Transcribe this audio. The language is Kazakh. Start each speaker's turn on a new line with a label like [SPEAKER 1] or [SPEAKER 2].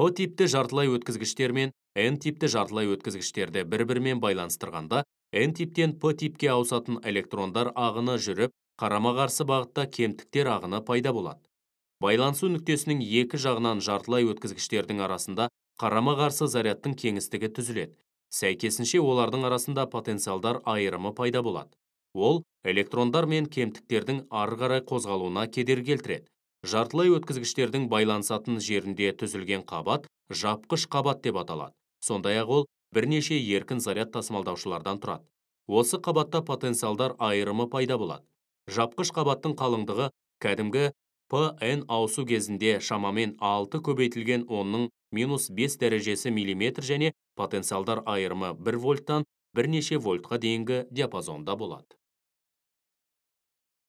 [SPEAKER 1] О типті жартылай өткізгіштер мен N типті жартылай өткізгіштерді бір-бірімен байланыстырғанда, N типтен P типке ауысатын электрондар ағыны жүріп, қарама-қарсы бағытта кемтіктер ағыны пайда болады. Байланысу нүктесінің екі жағынан жартылай өткізгіштердің арасында қарама-қарсы зарядтың кеңістігі түзіледі. Сәйкесінше олардың арасында потенциалдар айырымы пайда болады. Ол электрондар мен кемтіктердің ары қарай қозғалуына кедергі келтіреді жартылай өткізгіштердің байланысатын жерінде түзілген қабат жапқыш қабат деп аталады сондай ақ ол бірнеше еркін заряд тасымалдаушылардан тұрады осы қабатта потенциалдар айырымы пайда болады жапқыш қабаттың қалыңдығы кәдімгі пн ауысу кезінде шамамен 6 көбейтілген 10 минус 5 дәрежесі миллиметр және потенциалдар айырымы 1 вольттан бірнеше вольтқа дейінгі диапазонда болады